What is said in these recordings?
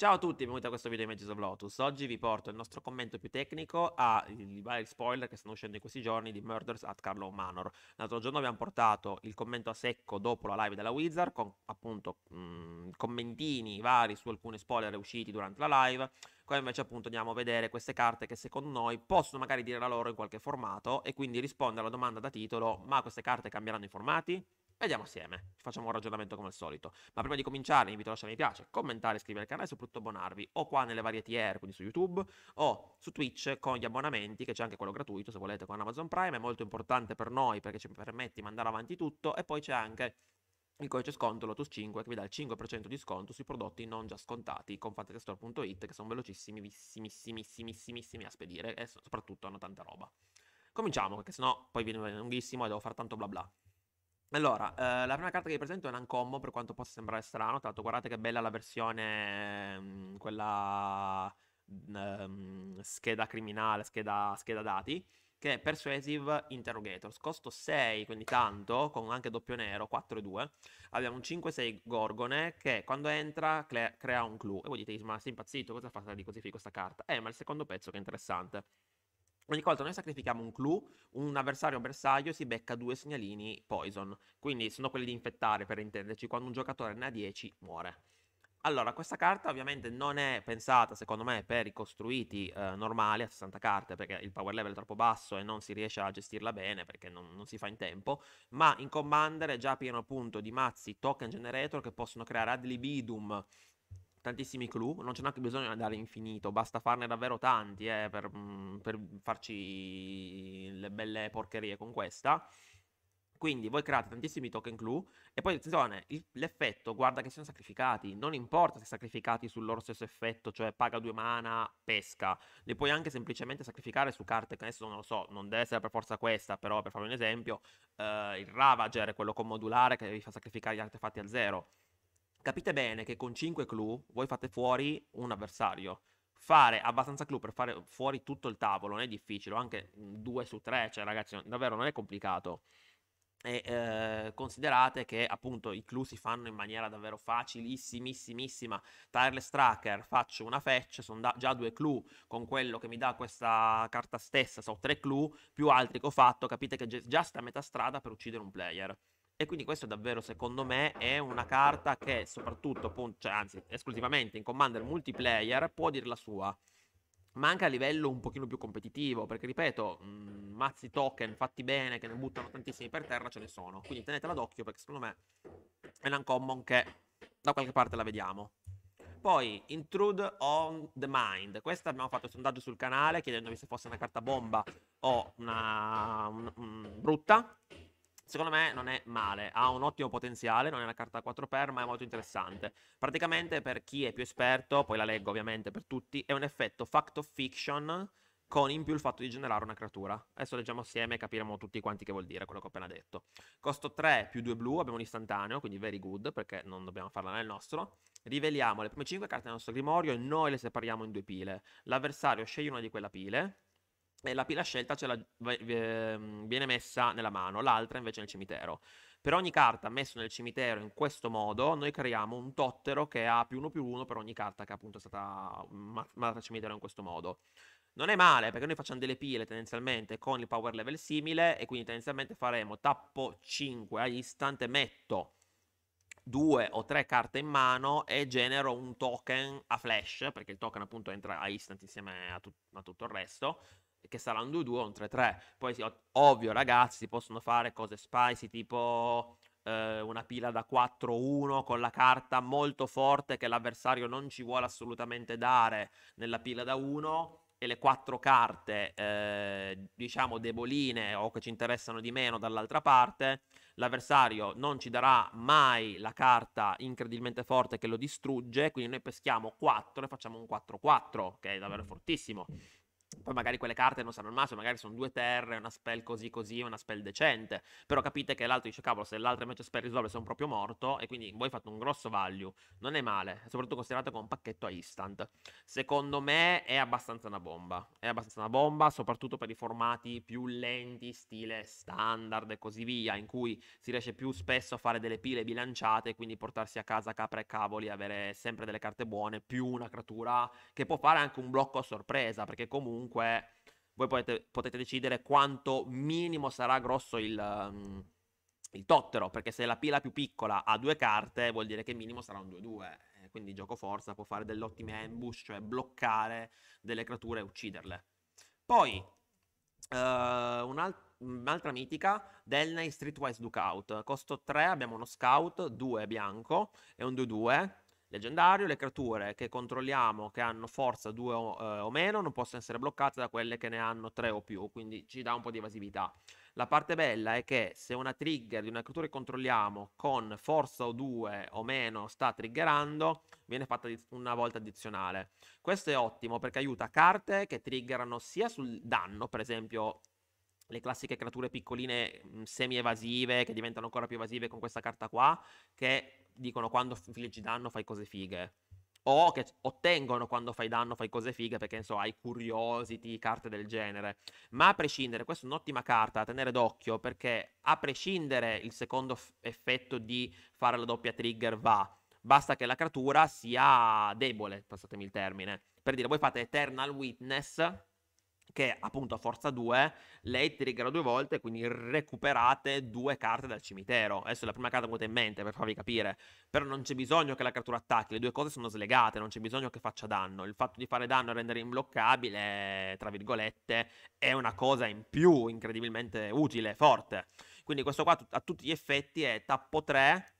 Ciao a tutti e benvenuti a questo video di Images of Lotus. Oggi vi porto il nostro commento più tecnico ai vari spoiler che stanno uscendo in questi giorni di Murders at Carlo Manor. L'altro giorno abbiamo portato il commento a secco dopo la live della Wizard con appunto mh, commentini vari su alcuni spoiler usciti durante la live. Qua invece appunto andiamo a vedere queste carte che secondo noi possono magari dire la loro in qualche formato e quindi rispondere alla domanda da titolo ma queste carte cambieranno i formati? Vediamo assieme, facciamo un ragionamento come al solito. Ma prima di cominciare, invito a lasciare mi piace, commentare, iscrivervi al canale e soprattutto abbonarvi o qua nelle varie tier, quindi su YouTube o su Twitch con gli abbonamenti, che c'è anche quello gratuito se volete con Amazon Prime, è molto importante per noi perché ci permette di mandare avanti tutto e poi c'è anche il codice sconto LOTUS5 che vi dà il 5% di sconto sui prodotti non già scontati con fantascastore.it che sono velocissimi, vissimissimissimi a spedire e soprattutto hanno tanta roba. Cominciamo perché sennò poi viene lunghissimo e devo fare tanto bla bla. Allora, eh, la prima carta che vi presento è un Uncombo, per quanto possa sembrare strano. Tra l'altro, guardate che bella la versione, mh, mm, quella mh, mm, ehm, scheda criminale, scheda, scheda, dati, che è Persuasive Interrogators. Costo 6, quindi tanto, con anche doppio nero, 4 e 2. Abbiamo un 5-6 Gorgone che quando entra crea un clou. E voi dite, ma sei impazzito, cosa fa di così figo questa carta? Eh, ma il secondo pezzo che è interessante. Ogni volta noi sacrifichiamo un clou, un avversario un bersaglio si becca due segnalini poison. Quindi sono quelli di infettare, per intenderci, quando un giocatore ne ha 10 muore. Allora, questa carta ovviamente non è pensata, secondo me, per i costruiti eh, normali a 60 carte, perché il power level è troppo basso e non si riesce a gestirla bene, perché non, non si fa in tempo, ma in Commander è già pieno appunto di mazzi token generator che possono creare ad libidum tantissimi clou, non c'è neanche bisogno di andare infinito, basta farne davvero tanti eh, per, mm, per, farci le belle porcherie con questa. Quindi voi create tantissimi token clue e poi attenzione, il, l'effetto guarda che siano sacrificati, non importa se sacrificati sul loro stesso effetto, cioè paga due mana, pesca, li puoi anche semplicemente sacrificare su carte che adesso non lo so, non deve essere per forza questa, però per farvi un esempio, eh, il Ravager, quello con modulare che vi fa sacrificare gli artefatti al zero Capite bene che con 5 clou voi fate fuori un avversario. Fare abbastanza clou per fare fuori tutto il tavolo non è difficile, anche 2 mm, su 3, cioè ragazzi, davvero non è complicato. E eh, considerate che appunto i clou si fanno in maniera davvero facilissimissimissima. Tireless Tracker, faccio una fetch, sono da- già due clou con quello che mi dà questa carta stessa, sono tre clou più altri che ho fatto. Capite che già sta a metà strada per uccidere un player. E quindi questo davvero secondo me è una carta che soprattutto, cioè, anzi esclusivamente in Commander multiplayer può dire la sua. Ma anche a livello un pochino più competitivo, perché ripeto, mh, mm, mazzi token fatti bene, che ne buttano tantissimi per terra, ce ne sono. Quindi tenetela d'occhio perché secondo me è un un'uncommon che da qualche parte la vediamo. Poi Intrude on the Mind. Questa abbiamo fatto il sondaggio sul canale chiedendovi se fosse una carta bomba o una, un, un, mm, brutta secondo me non è male, ha un ottimo potenziale, non è una carta 4x, ma è molto interessante. Praticamente per chi è più esperto, poi la leggo ovviamente per tutti, è un effetto fact of fiction con in più il fatto di generare una creatura. Adesso leggiamo assieme e capiremo tutti quanti che vuol dire quello che ho appena detto. Costo 3 più 2 blu, abbiamo un istantaneo, quindi very good, perché non dobbiamo farla nel nostro. Riveliamo le prime 5 carte del nostro grimorio e noi le separiamo in due pile. L'avversario sceglie una di quelle pile, e la pila scelta la, viene messa nella mano, l'altra invece nel cimitero. Per ogni carta messa nel cimitero in questo modo, noi creiamo un tottero che ha più uno più uno per ogni carta che appunto è stata mandata al cimitero in questo modo. Non è male, perché noi facciamo delle pile tendenzialmente con il power level simile, e quindi tendenzialmente faremo tappo 5 all'istante, metto due o tre carte in mano e genero un token a flash, perché il token appunto entra a instant insieme a, tut- a tutto il resto, che sarà un 2-2 o un 3-3. Poi, ovvio, ragazzi, si possono fare cose spicy tipo eh, una pila da 4-1 con la carta molto forte che l'avversario non ci vuole assolutamente dare nella pila da 1 e le quattro carte, eh, diciamo, deboline o che ci interessano di meno dall'altra parte, l'avversario non ci darà mai la carta incredibilmente forte che lo distrugge, quindi noi peschiamo 4 e facciamo un 4-4, che è davvero fortissimo. Poi magari quelle carte non saranno il massimo, magari sono due terre, una spell così così, una spell decente. Però capite che l'altro dice, cavolo, se l'altro invece spell risolve sono proprio morto, e quindi voi fate un grosso value. Non è male, soprattutto considerato con un pacchetto a instant. Secondo me è abbastanza una bomba. È abbastanza una bomba, soprattutto per i formati più lenti, stile standard e così via, in cui si riesce più spesso a fare delle pile bilanciate, e quindi portarsi a casa capre e cavoli, avere sempre delle carte buone, più una creatura che può fare anche un blocco a sorpresa, perché comunque comunque voi potete, potete decidere quanto minimo sarà grosso il, um, il, tottero, perché se la pila più piccola ha due carte vuol dire che minimo sarà un 2-2, eh, quindi gioco forza può fare delle ottime ambush, cioè bloccare delle creature e ucciderle. Poi, uh, eh, un'altra un'altra mitica, Delnay Streetwise Lookout. Costo 3, abbiamo uno scout, 2 bianco e un 2-2 leggendario, le creature che controlliamo che hanno forza 2 o, eh, o, meno non possono essere bloccate da quelle che ne hanno 3 o più, quindi ci dà un po' di evasività. La parte bella è che se una trigger di una creatura che controlliamo con forza o 2 o meno sta triggerando, viene fatta una volta addizionale. Questo è ottimo perché aiuta carte che triggerano sia sul danno, per esempio le classiche creature piccoline mhmm, semi-evasive che diventano ancora più evasive con questa carta qua, che dicono quando infliggi danno fai cose fighe. O che ottengono quando fai danno, fai cose fighe, perché insomma hai curiosity, carte del genere. Ma a prescindere, questa è un'ottima carta da tenere d'occhio, perché a prescindere il secondo f- effetto di fare la doppia trigger va. Basta che la creatura sia debole, passatemi il termine. Per dire, voi fate Eternal Witness, perché appunto a forza 2 lei triggerà due volte, quindi recuperate due carte dal cimitero. Adesso è la prima carta che avete in mente per farvi capire, però non c'è bisogno che la creatura attacchi, le due cose sono slegate, non c'è bisogno che faccia danno. Il fatto di fare danno e rendere imbloccabile, tra virgolette, è una cosa in più incredibilmente utile, forte. Quindi questo qua a tutti gli effetti è tappo 3,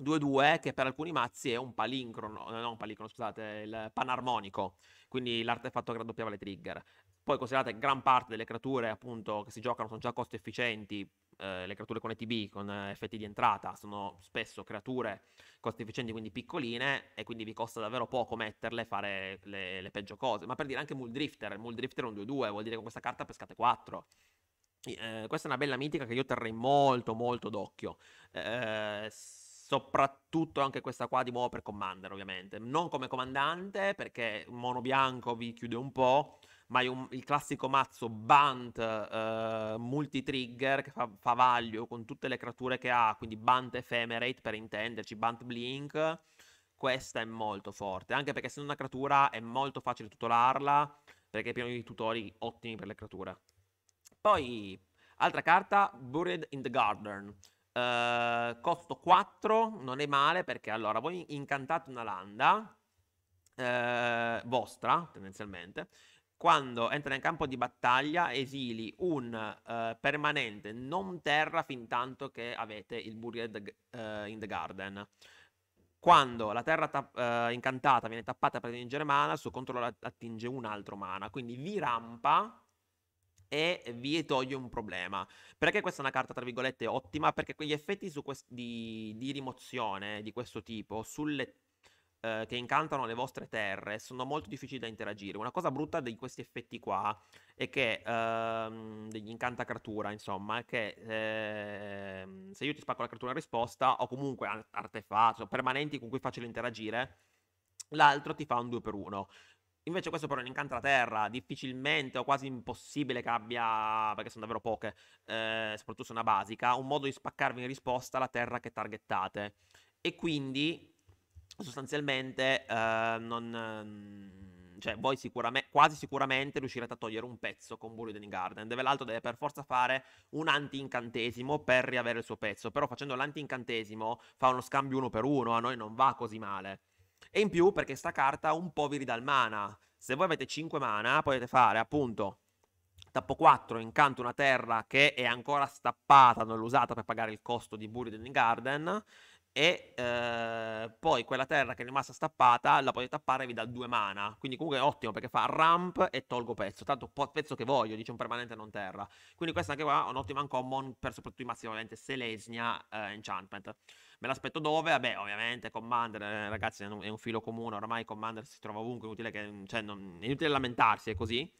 2-2 che per alcuni mazzi è un palincrono, non un palincrono, scusate, il panarmonico, quindi l'artefatto che raddoppiava le trigger. Poi considerate gran parte delle creature appunto che si giocano sono già costo efficienti, eh, le creature con ETB, con eh, effetti di entrata, sono spesso creature costo efficienti, quindi piccoline, e quindi vi costa davvero poco metterle e fare le, le, peggio cose. Ma per dire anche Muldrifter, Muldrifter è un 2-2, vuol dire che con questa carta pescate 4. Eh, questa è una bella mitica che io terrei molto molto d'occhio. Eh, soprattutto anche questa qua di nuovo per commander, ovviamente. Non come comandante, perché mono bianco vi chiude un po' ma un, il classico mazzo Bant eh, multi-trigger che fa, fa value con tutte le creature che ha, quindi Bant Ephemerate per intenderci, Bant Blink, questa è molto forte, anche perché essendo una creatura è molto facile tutelarla, perché è pieno di tutori ottimi per le creature. Poi, altra carta, Buried in the Garden. Uh, costo 4 non è male perché allora voi incantate una landa eh, vostra tendenzialmente quando entra in campo di battaglia esili un uh, permanente non terra fin tanto che avete il Buried uh, in the Garden. Quando la terra uh, incantata viene tappata per attingere mana, il suo controllo attinge un altro mana, quindi vi rampa e vi toglie un problema. Perché questa è una carta, tra virgolette, ottima? Perché quegli effetti quest- di, di rimozione di questo tipo sulle eh, che incantano le vostre terre sono molto difficili da interagire. Una cosa brutta di questi effetti qua è che, ehm, degli incantacratura, insomma, è che ehm, se io ti spacco la creatura in risposta o comunque artefatto permanenti con cui facile interagire, l'altro ti fa un 2 per 1 Invece questo però è un terra, difficilmente o quasi impossibile che abbia, perché sono davvero poche, eh, soprattutto se una basica, un modo di spaccarvi in risposta la terra che targettate. E quindi sostanzialmente uh, non, mm, cioè, voi sicuramente, quasi sicuramente riuscirete a togliere un pezzo con Bully in Garden, dove l'altro deve per forza fare un anti-incantesimo per riavere il suo pezzo, però facendo l'anti-incantesimo fa uno scambio uno per uno, a noi non va così male. E in più perché sta carta un po' vi ridà il mana, se voi avete 5 mana potete fare appunto tappo 4 incanto una terra che è ancora stappata, non l'usata per pagare il costo di Buried in Garden, e eh, poi quella terra che è rimasta stappata la potete tappare e vi dà due mana. Quindi comunque è ottimo perché fa ramp e tolgo pezzo. Tanto po- pezzo che voglio, dice un permanente non terra. Quindi questa anche qua è un'ottima uncommon per soprattutto i mazzi ovviamente Selesnia eh, Enchantment. Me l'aspetto dove? Vabbè, ovviamente Commander, eh, ragazzi, è un, è un, filo comune, ormai Commander si trova ovunque, è inutile, che, cioè, non, è inutile lamentarsi, è così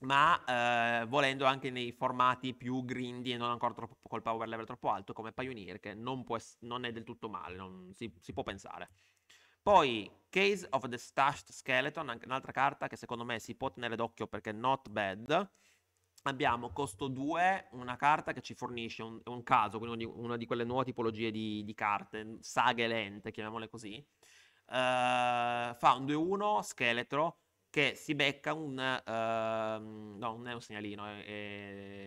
ma eh, volendo anche nei formati più grindy e non ancora troppo, col power level troppo alto come Pioneer, che non, può, non è del tutto male, non, si, si, può pensare. Poi Case of the Stashed Skeleton, anche un'altra carta che secondo me si può tenere d'occhio perché not bad. Abbiamo costo 2, una carta che ci fornisce un, un caso, quindi una di quelle nuove tipologie di, di carte, saghe lente, chiamiamole così. Uh, fa un 2-1 scheletro, che si becca un... Uh, no, non è un segnalino, è,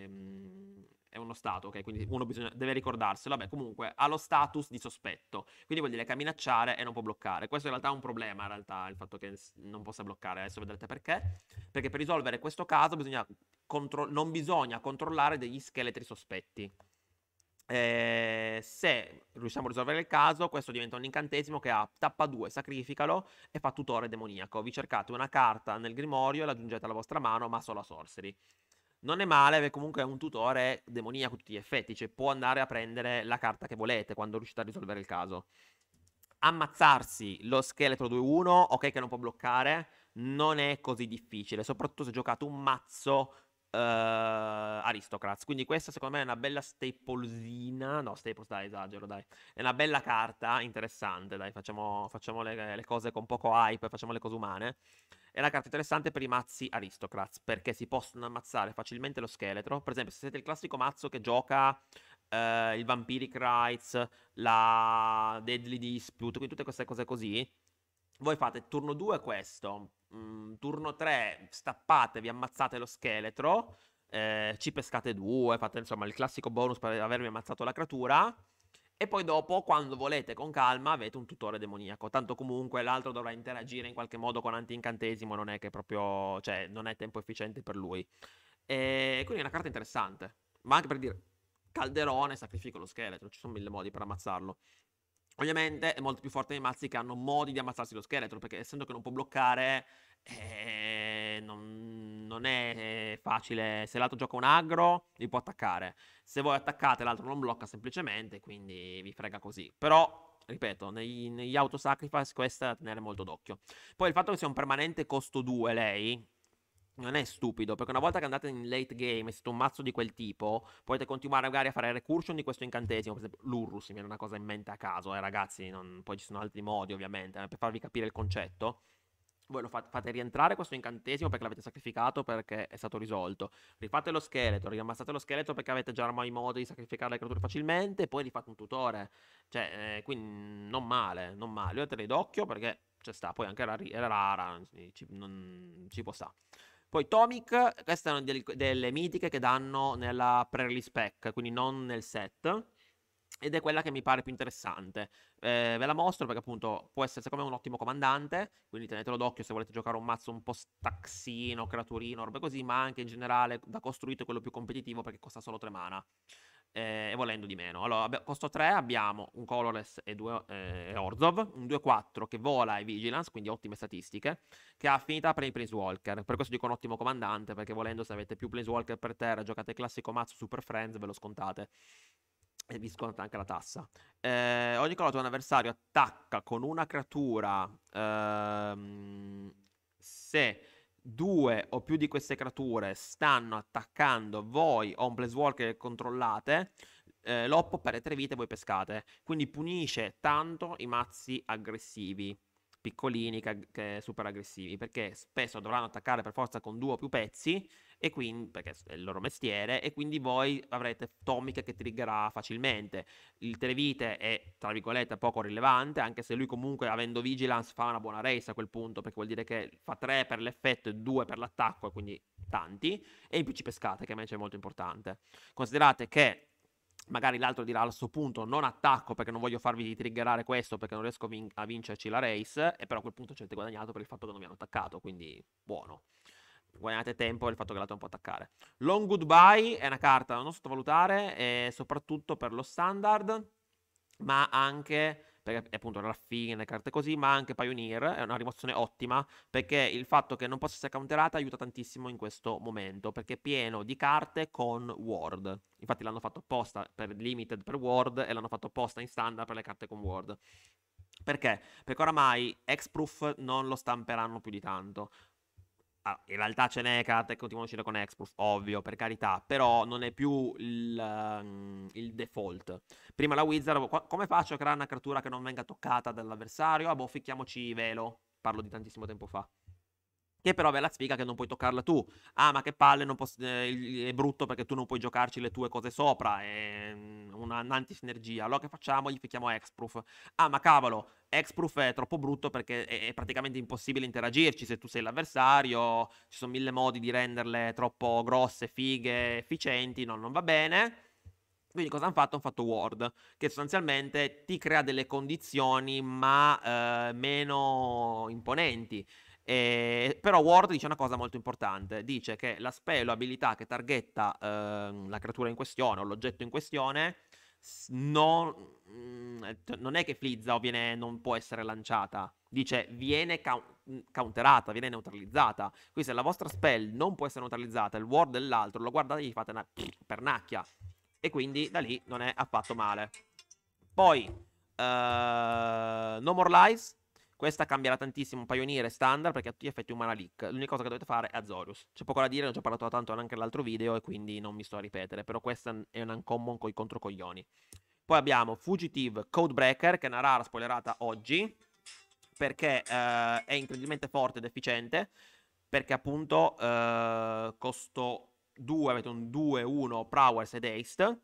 è, mm, è uno stato, ok? Quindi uno bisogna, deve ricordarselo, vabbè, comunque ha lo status di sospetto, quindi vuol dire che ha minacciare e non può bloccare. Questo in realtà è un problema, in realtà, il fatto che non possa bloccare, adesso vedrete perché, perché per risolvere questo caso bisogna contro- non bisogna controllare degli scheletri sospetti. Eh, se riusciamo a risolvere il caso, questo diventa un incantesimo che ha tappa 2, sacrificalo e fa tutore demoniaco. Vi cercate una carta nel grimorio e la aggiungete alla vostra mano, ma solo a sorcery. Non è male, perché comunque è un tutore demoniaco a tutti gli effetti, cioè può andare a prendere la carta che volete quando riuscite a risolvere il caso. Ammazzarsi lo scheletro 2-1, ok che non può bloccare, non è così difficile, soprattutto se giocate un mazzo eh, Aristocrats. Quindi questa secondo me è una bella staplesina. No, staples, dai, esagero, dai. È una bella carta, interessante, dai. Facciamo, facciamo le, le, cose con poco hype, facciamo le cose umane. È una carta interessante per i mazzi Aristocrats, perché si possono ammazzare facilmente lo scheletro. Per esempio, se siete il classico mazzo che gioca eh, il Vampiric Rites, la Deadly Dispute, quindi tutte queste cose così, voi fate turno 2 questo, mm, turno 3 stappate, vi ammazzate lo scheletro, eh, ci pescate due, fate insomma il classico bonus per avermi ammazzato la creatura. E poi dopo, quando volete, con calma, avete un tutore demoniaco. Tanto comunque l'altro dovrà interagire in qualche modo con anti-incantesimo, non è che proprio... cioè, non è tempo efficiente per lui. E quindi è una carta interessante. Ma anche per dire, calderone, sacrifico lo scheletro, ci sono mille modi per ammazzarlo. Ovviamente è molto più forte nei mazzi che hanno modi di ammazzarsi lo scheletro, perché essendo che non può bloccare, eh, non, non, è facile. Se l'altro gioca un aggro, vi può attaccare. Se voi attaccate, l'altro non blocca semplicemente, quindi vi frega così. Però, ripeto, negli, negli sacrifice questa è da tenere molto d'occhio. Poi il fatto che sia un permanente costo 2 lei, non è stupido, perché una volta che andate in late game e siete un mazzo di quel tipo, potete continuare magari a fare recursion di questo incantesimo, per esempio l'Urrus, mi viene una cosa in mente a caso, eh ragazzi, non... poi ci sono altri modi ovviamente, eh, per farvi capire il concetto. Voi lo fate, fate rientrare questo incantesimo perché l'avete sacrificato perché è stato risolto. Rifate lo scheletro, riammassate lo scheletro perché avete già ormai modo di sacrificare le creature facilmente. E poi rifate un tutore. Cioè, eh, quindi non male, non male. Io te le d'occhio perché c'è sta. Poi anche era, era rara, ci, non, ci può stare. Poi Tomic, queste sono del, delle mitiche che danno nella pre-release pack, quindi non nel set. Ed è quella che mi pare più interessante. Eh, ve la mostro perché appunto può essere secondo me un ottimo comandante, quindi tenetelo d'occhio se volete giocare un mazzo un po' staxino, creaturino, roba così, ma anche in generale da costruito è quello più competitivo perché costa solo 3 mana eh, e volendo di meno. Allora, costo 3 abbiamo un Colorless e due eh, Orzov, un 2-4 che vola e Vigilance, quindi ottime statistiche, che ha affinità per i Planeswalker. Per questo dico un ottimo comandante, perché volendo se avete più Planeswalker per terra, giocate il classico mazzo Super Friends, ve lo scontate. E vi sconta anche la tassa. Eh, ogni colore un avversario attacca con una creatura ehm, se due o più di queste creature stanno attaccando voi o un planeswalker che controllate, eh, l'oppo perde tre vite e voi pescate. Quindi punisce tanto i mazzi aggressivi piccolini, che, che super aggressivi, perché spesso dovranno attaccare per forza con due o più pezzi, e quindi, perché è il loro mestiere, e quindi voi avrete Tomica che triggerà facilmente. Il Televite è, tra virgolette, poco rilevante, anche se lui comunque, avendo Vigilance, fa una buona race a quel punto, perché vuol dire che fa 3 per l'effetto e 2 per l'attacco, e quindi tanti, e in più ci pescate, che invece è molto importante. Considerate che magari l'altro dirà al suo punto non attacco perché non voglio farvi triggerare questo perché non riesco vin- a vincerci la race e però a quel punto ci avete guadagnato per il fatto che non mi hanno attaccato quindi buono guadagnate tempo e il fatto che l'altro non può attaccare Long Goodbye è una carta da non sottovalutare eh, soprattutto per lo standard ma anche perché appunto raffine, carte così, ma anche Pioneer è una rimozione ottima perché il fatto che non possa essere counterata aiuta tantissimo in questo momento perché è pieno di carte con Ward. Infatti l'hanno fatto apposta per Limited per Ward e l'hanno fatto apposta in standard per le carte con Ward. Perché? Perché oramai X-Proof non lo stamperanno più di tanto. Ah, in realtà ce n'è carte che continuano a uscire con Xproof, ovvio, per carità, però non è più il, um, il default. Prima la Wizard, co- come faccio a creare una creatura che non venga toccata dall'avversario? Ah boh, ficchiamoci velo, parlo di tantissimo tempo fa. Che però la sfiga che non puoi toccarla tu. Ah, ma che palle, posso, eh, è brutto perché tu non puoi giocarci le tue cose sopra. È mm, una, un'antisinergia. Allora che facciamo? Gli fichiamo Exproof. Ah, ma cavolo, Exproof è troppo brutto perché è, è praticamente impossibile interagirci se tu sei l'avversario. Ci sono mille modi di renderle troppo grosse, fighe, efficienti. No, non va bene. Quindi cosa hanno fatto? Hanno fatto Ward, che sostanzialmente ti crea delle condizioni ma eh, meno imponenti. Eh, però Ward dice una cosa molto importante, dice che la spell o abilità che targetta eh, la creatura in questione o l'oggetto in questione non, mm, eh, cioè, non, è che flizza o viene, non può essere lanciata, dice viene mm, counterata, viene neutralizzata. Quindi se la vostra spell non può essere neutralizzata, il ward dell'altro lo guardate e gli fate una pernacchia. E quindi da lì non è affatto male. Poi, uh, No More Lies, questa cambierà tantissimo, Pioneer e Standard, perché a tutti gli effetti umana leak. L'unica cosa che dovete fare è Azorius. C'è poco da dire, ne ho già parlato tanto anche nell'altro video e quindi non mi sto a ripetere, però questa è un uncommon coi controcoglioni. Poi abbiamo Fugitive Codebreaker, che è una rara spoilerata oggi, perché eh, è incredibilmente forte ed efficiente, perché appunto eh, costo 2, avete un 2-1 Prowers ed Haste,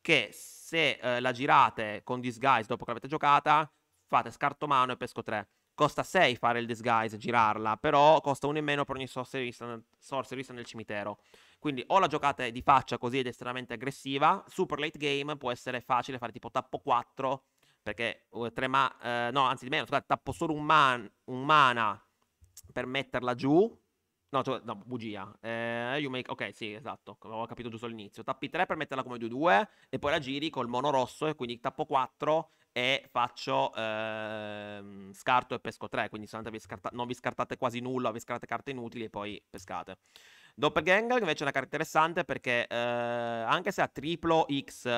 che se eh, la girate con Disguise dopo che l'avete giocata fate scarto mano e pesco 3. Costa 6 fare il disguise, girarla, però costa 1 in meno per ogni sorcery vista nel cimitero. Quindi o la giocate di faccia così ed estremamente aggressiva, super late game può essere facile fare tipo tappo 4, perché 3 uh, ma... Eh, no, anzi di meno, scusate, tappo solo un, man, un mana per metterla giù, No, cioè, no, bugia. Eh, make... Ok, sì, esatto. Come avevo capito giusto all'inizio. Tappi 3 per metterla come 2-2. E poi la giri col mono rosso. E quindi tappo 4 e faccio ehm, scarto e pesco 3, quindi vi scarta- non vi scartate quasi nulla, vi scartate carte inutili e poi pescate. Doppelganger invece è una carta interessante perché eh, anche se ha triplo X,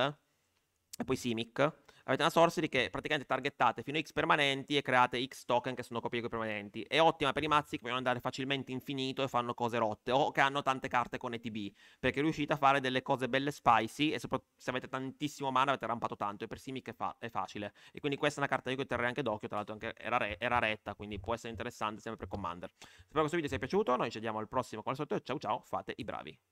e poi Simic, avete una sorcery che praticamente targettate fino a X permanenti e create X token che sono copie di quei permanenti. È ottima per i mazzi che vogliono andare facilmente infinito e fanno cose rotte o che hanno tante carte con ETB, perché riuscite a fare delle cose belle spicy e se avete tantissimo mana avete rampato tanto e per Simic è, fa- è facile. E quindi questa è una carta che io terrei anche d'occhio, tra l'altro anche era, re- era retta, quindi può essere interessante sempre per Commander. Spero che questo video sia piaciuto, noi ci vediamo al prossimo con il sotto, ciao ciao, fate i bravi.